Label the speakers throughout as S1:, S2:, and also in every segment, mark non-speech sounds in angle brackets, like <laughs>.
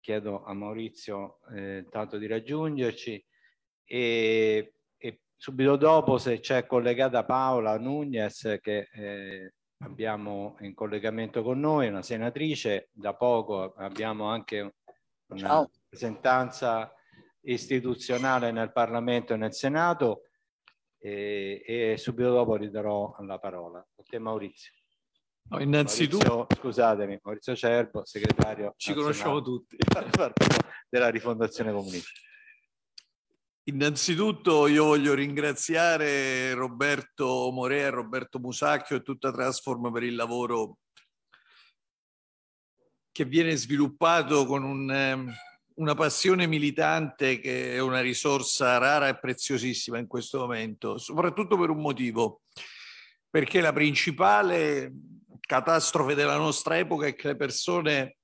S1: chiedo a Maurizio eh, tanto di raggiungerci e, e subito dopo se c'è collegata Paola Nunez che eh, abbiamo in collegamento con noi, una senatrice, da poco abbiamo anche una Ciao. rappresentanza istituzionale nel Parlamento e nel Senato e, e subito dopo ridarò la parola. A te Maurizio. No, innanzitutto, Maurizio, scusatemi, Maurizio Cerbo, segretario. Ci conosciamo tutti. <laughs> Della rifondazione comunista. Innanzitutto io voglio ringraziare Roberto Morea, Roberto Musacchio e tutta Transform per il lavoro che viene sviluppato con un, ehm, una passione militante che è una risorsa rara e preziosissima in questo momento, soprattutto per un motivo, perché la principale catastrofe della nostra epoca è che le persone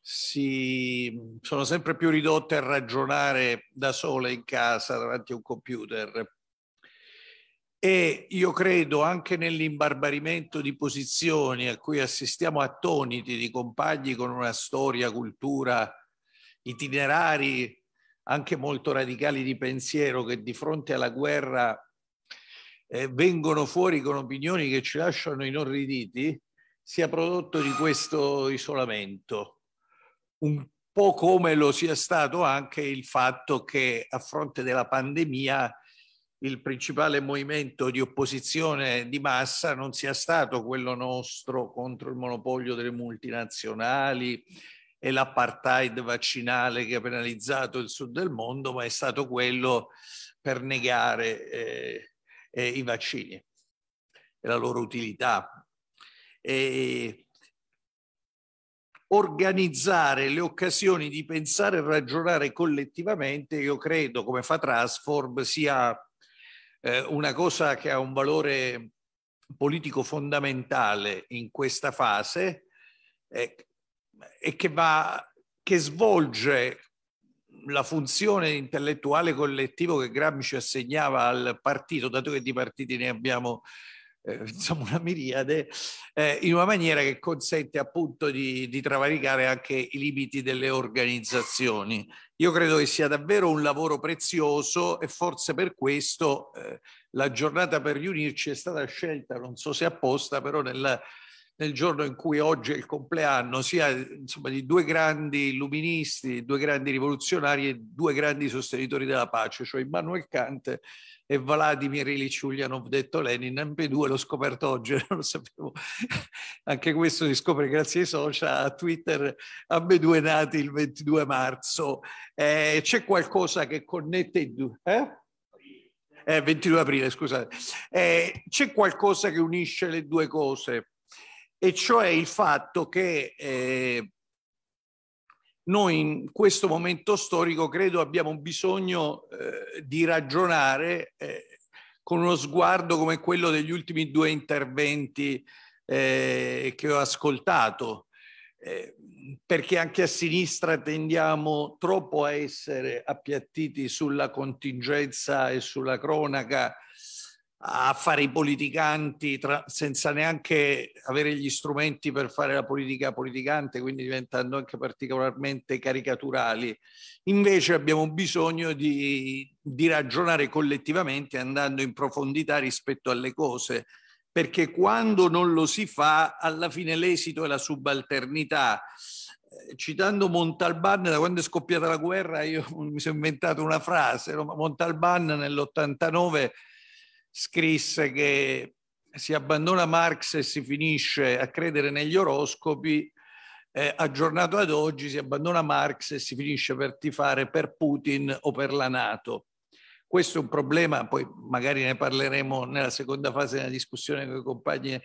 S1: si, sono sempre più ridotte a ragionare da sole in casa davanti a un computer. E io credo anche nell'imbarbarimento di posizioni a cui assistiamo attoniti di compagni con una storia, cultura, itinerari anche molto radicali di pensiero che di fronte alla guerra eh, vengono fuori con opinioni che ci lasciano inorriditi, sia prodotto di questo isolamento. Un po' come lo sia stato anche il fatto che a fronte della pandemia il principale movimento di opposizione di massa non sia stato quello nostro contro il monopolio delle multinazionali e l'apartheid vaccinale che ha penalizzato il sud del mondo, ma è stato quello per negare eh, eh, i vaccini e la loro utilità. E organizzare le occasioni di pensare e ragionare collettivamente, io credo, come fa Transform, sia eh, una cosa che ha un valore politico fondamentale in questa fase eh, e che, va, che svolge la funzione intellettuale collettivo che Gramsci assegnava al partito, dato che di partiti ne abbiamo eh, insomma una miriade, eh, in una maniera che consente appunto di, di, travalicare anche i limiti delle organizzazioni. Io credo che sia davvero un lavoro prezioso e forse per questo eh, la giornata per riunirci è stata scelta, non so se apposta, però nel nel giorno in cui oggi è il compleanno sia insomma, di due grandi illuministi, due grandi rivoluzionari e due grandi sostenitori della pace, cioè Immanuel Kant e Vladimir Ilyich Ulyanov, detto Lenin, ambedue l'ho scoperto oggi, <laughs> non lo sapevo. Anche questo si scopre grazie ai social, a Twitter, ambedue nati il 22 marzo. Eh, c'è qualcosa che connette i due? Eh? Eh, 22 aprile, scusate. Eh, c'è qualcosa che unisce le due cose? e cioè il fatto che eh, noi in questo momento storico credo abbiamo bisogno eh, di ragionare eh, con uno sguardo come quello degli ultimi due interventi eh, che ho ascoltato, eh, perché anche a sinistra tendiamo troppo a essere appiattiti sulla contingenza e sulla cronaca a fare i politicanti tra, senza neanche avere gli strumenti per fare la politica politicante, quindi diventando anche particolarmente caricaturali. Invece abbiamo bisogno di, di ragionare collettivamente andando in profondità rispetto alle cose, perché quando non lo si fa, alla fine l'esito è la subalternità eh, citando Montalban, da quando è scoppiata la guerra io <laughs> mi sono inventato una frase, Montalban nell'89 scrisse che si abbandona Marx e si finisce a credere negli oroscopi, eh, aggiornato ad oggi si abbandona Marx e si finisce per tifare per Putin o per la Nato. Questo è un problema, poi magari ne parleremo nella seconda fase della discussione con i compagni,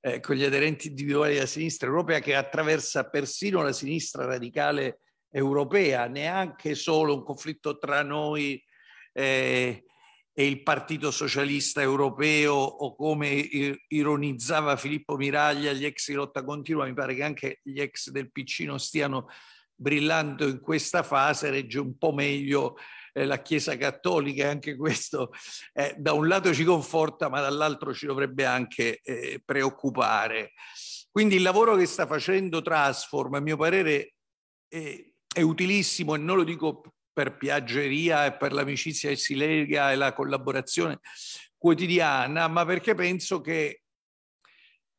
S1: eh, con gli aderenti individuali della sinistra europea, che attraversa persino la sinistra radicale europea, neanche solo un conflitto tra noi eh, e il Partito Socialista Europeo o come ironizzava Filippo Miraglia gli ex di lotta continua, mi pare che anche gli ex del Piccino stiano brillando in questa fase, regge un po' meglio eh, la Chiesa Cattolica e anche questo eh, da un lato ci conforta ma dall'altro ci dovrebbe anche eh, preoccupare. Quindi il lavoro che sta facendo Transform a mio parere è utilissimo e non lo dico per Piaggeria e per l'amicizia che si lega e la collaborazione quotidiana, ma perché penso che,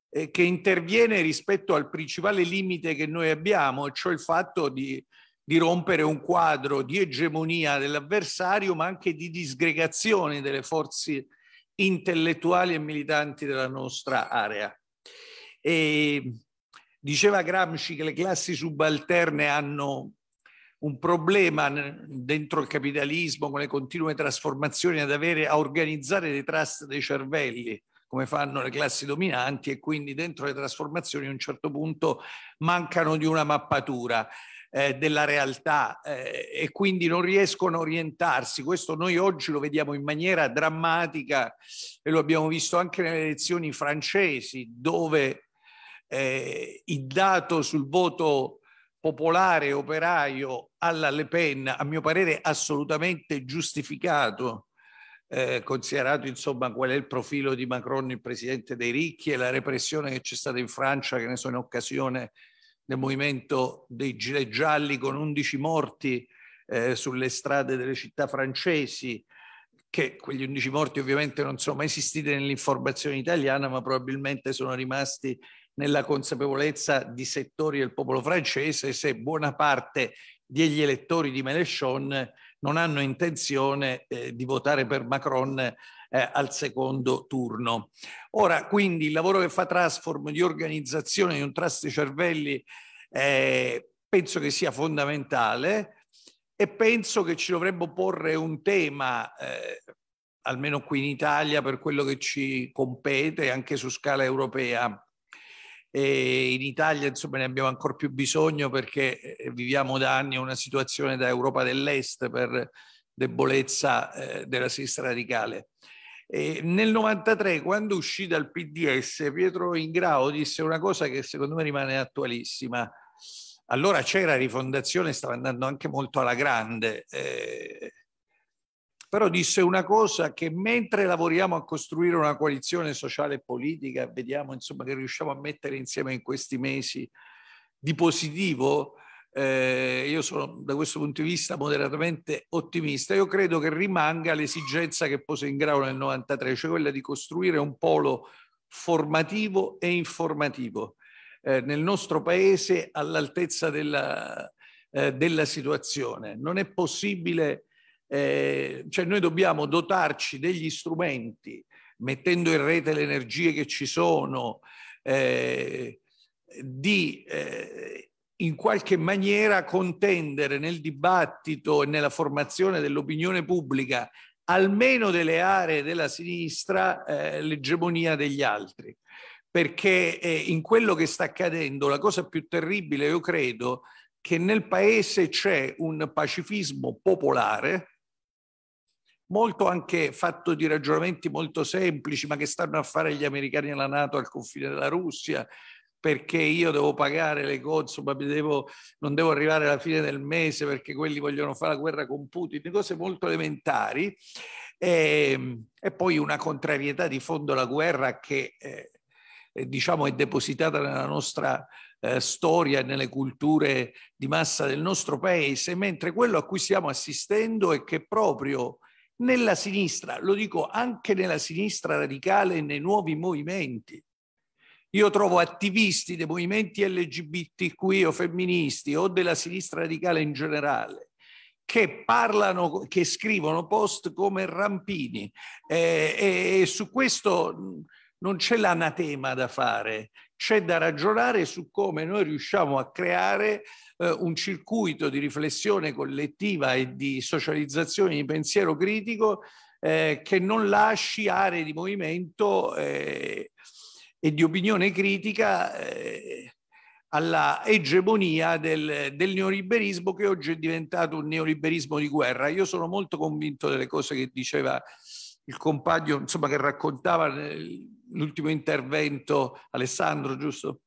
S1: eh, che interviene rispetto al principale limite che noi abbiamo, cioè il fatto di, di rompere un quadro di egemonia dell'avversario, ma anche di disgregazione delle forze intellettuali e militanti della nostra area. E diceva Gramsci che le classi subalterne hanno un problema dentro il capitalismo con le continue trasformazioni ad avere a organizzare dei trust dei cervelli come fanno le classi dominanti e quindi dentro le trasformazioni a un certo punto mancano di una mappatura eh, della realtà eh, e quindi non riescono a orientarsi. Questo noi oggi lo vediamo in maniera drammatica e lo abbiamo visto anche nelle elezioni francesi dove eh, il dato sul voto popolare operaio alla Le Pen, a mio parere assolutamente giustificato, eh, considerato insomma qual è il profilo di Macron, il presidente dei ricchi e la repressione che c'è stata in Francia, che ne so in occasione del movimento dei gilet gialli con 11 morti eh, sulle strade delle città francesi, che quegli 11 morti ovviamente non sono mai esistiti nell'informazione italiana, ma probabilmente sono rimasti nella consapevolezza di settori del popolo francese se buona parte degli elettori di Mélenchon non hanno intenzione eh, di votare per Macron eh, al secondo turno. Ora, quindi, il lavoro che fa Transform di organizzazione di un trust di cervelli eh, penso che sia fondamentale e penso che ci dovremmo porre un tema, eh, almeno qui in Italia, per quello che ci compete, anche su scala europea, e in Italia insomma, ne abbiamo ancora più bisogno perché eh, viviamo da anni una situazione da Europa dell'Est per debolezza eh, della sinistra radicale. E nel 93, quando uscì dal PDS, Pietro Ingrao disse una cosa che secondo me rimane attualissima. Allora c'era rifondazione, stava andando anche molto alla grande. Eh, però disse una cosa che mentre lavoriamo a costruire una coalizione sociale e politica, vediamo insomma che riusciamo a mettere insieme in questi mesi di positivo, eh, io sono da questo punto di vista moderatamente ottimista, io credo che rimanga l'esigenza che pose in grado nel 93, cioè quella di costruire un polo formativo e informativo eh, nel nostro paese all'altezza della, eh, della situazione. Non è possibile eh, cioè noi dobbiamo dotarci degli strumenti, mettendo in rete le energie che ci sono, eh, di eh, in qualche maniera contendere nel dibattito e nella formazione dell'opinione pubblica, almeno delle aree della sinistra, eh, l'egemonia degli altri. Perché eh, in quello che sta accadendo la cosa più terribile, io credo, che nel paese c'è un pacifismo popolare molto anche fatto di ragionamenti molto semplici, ma che stanno a fare gli americani e la Nato al confine della Russia, perché io devo pagare le cose, non devo arrivare alla fine del mese perché quelli vogliono fare la guerra con Putin, cose molto elementari. E, ehm, e poi una contrarietà di fondo alla guerra che eh, eh diciamo è depositata nella nostra eh, storia e nelle culture di massa del nostro paese, mentre quello a cui stiamo assistendo è che proprio nella sinistra, lo dico anche nella sinistra radicale e nei nuovi movimenti. Io trovo attivisti dei movimenti LGBTQI o femministi o della sinistra radicale in generale che parlano, che scrivono post come rampini eh, e, e su questo non c'è l'anatema da fare, c'è da ragionare su come noi riusciamo a creare eh, un circuito di riflessione collettiva e di socializzazione di pensiero critico eh, che non lasci aree di movimento eh, e di opinione critica eh, alla egemonia del, del, neoliberismo che oggi è diventato un neoliberismo di guerra. Io sono molto convinto delle cose che diceva il compagno, insomma, che raccontava l'ultimo intervento, Alessandro, giusto?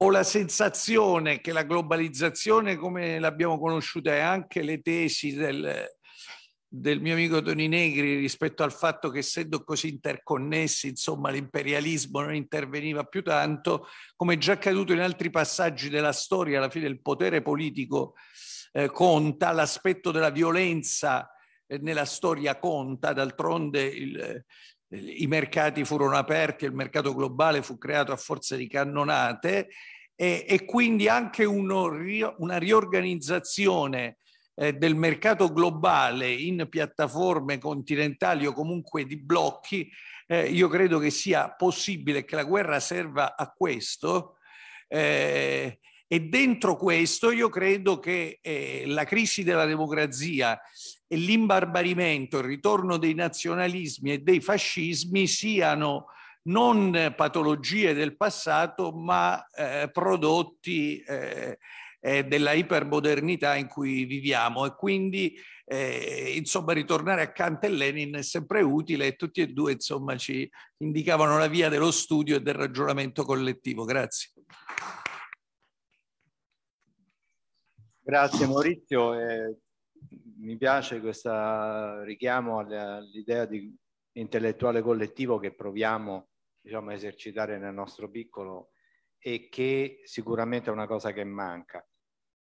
S1: Ho la sensazione che la globalizzazione come l'abbiamo conosciuta e anche le tesi del, del mio amico Toni Negri rispetto al fatto che essendo così interconnessi, insomma, l'imperialismo non interveniva più tanto, come è già accaduto in altri passaggi della storia, alla fine il potere politico eh, conta, l'aspetto della violenza eh, nella storia conta, d'altronde il, i mercati furono aperti, il mercato globale fu creato a forza di cannonate e, e quindi anche uno, una riorganizzazione eh, del mercato globale in piattaforme continentali o comunque di blocchi, eh, io credo che sia possibile che la guerra serva a questo. Eh, e dentro questo io credo che eh, la crisi della democrazia e l'imbarbarimento, il ritorno dei nazionalismi e dei fascismi siano non patologie del passato, ma eh, prodotti eh, eh, della ipermodernità in cui viviamo e quindi eh, insomma ritornare a Kant e Lenin è sempre utile e tutti e due insomma ci indicavano la via dello studio e del ragionamento collettivo. Grazie. Grazie Maurizio, eh, mi piace questo richiamo all'idea di intellettuale collettivo che proviamo diciamo, a esercitare nel nostro piccolo e che sicuramente è una cosa che manca.